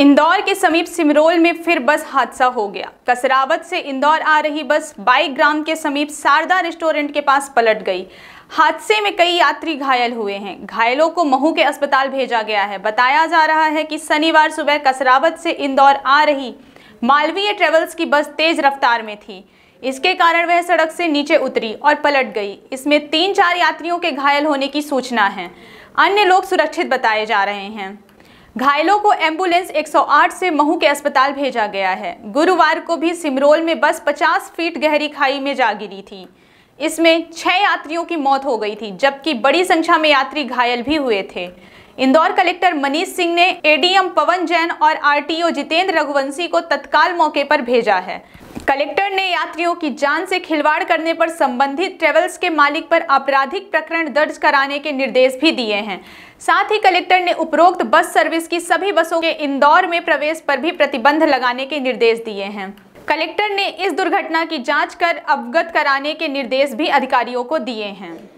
इंदौर के समीप सिमरोल में फिर बस हादसा हो गया कसरावत से इंदौर आ रही बस बाइक ग्राम के समीप शारदा रेस्टोरेंट के पास पलट गई हादसे में कई यात्री घायल हुए हैं घायलों को महू के अस्पताल भेजा गया है बताया जा रहा है कि शनिवार सुबह कसरावत से इंदौर आ रही मालवीय ट्रेवल्स की बस तेज रफ्तार में थी इसके कारण वह सड़क से नीचे उतरी और पलट गई इसमें तीन चार यात्रियों के घायल होने की सूचना है अन्य लोग सुरक्षित बताए जा रहे हैं घायलों को एम्बुलेंस 108 से महू के अस्पताल भेजा गया है गुरुवार को भी सिमरोल में बस 50 फीट गहरी खाई में जा गिरी थी इसमें छह यात्रियों की मौत हो गई थी जबकि बड़ी संख्या में यात्री घायल भी हुए थे इंदौर कलेक्टर मनीष सिंह ने एडीएम पवन जैन और आरटीओ जितेंद्र रघुवंशी को तत्काल मौके पर भेजा है कलेक्टर ने यात्रियों की जान से खिलवाड़ करने पर संबंधित ट्रेवल्स के मालिक पर आपराधिक प्रकरण दर्ज कराने के निर्देश भी दिए हैं साथ ही कलेक्टर ने उपरोक्त बस सर्विस की सभी बसों के इंदौर में प्रवेश पर भी प्रतिबंध लगाने के निर्देश दिए हैं कलेक्टर ने इस दुर्घटना की जांच कर अवगत कराने के निर्देश भी अधिकारियों को दिए हैं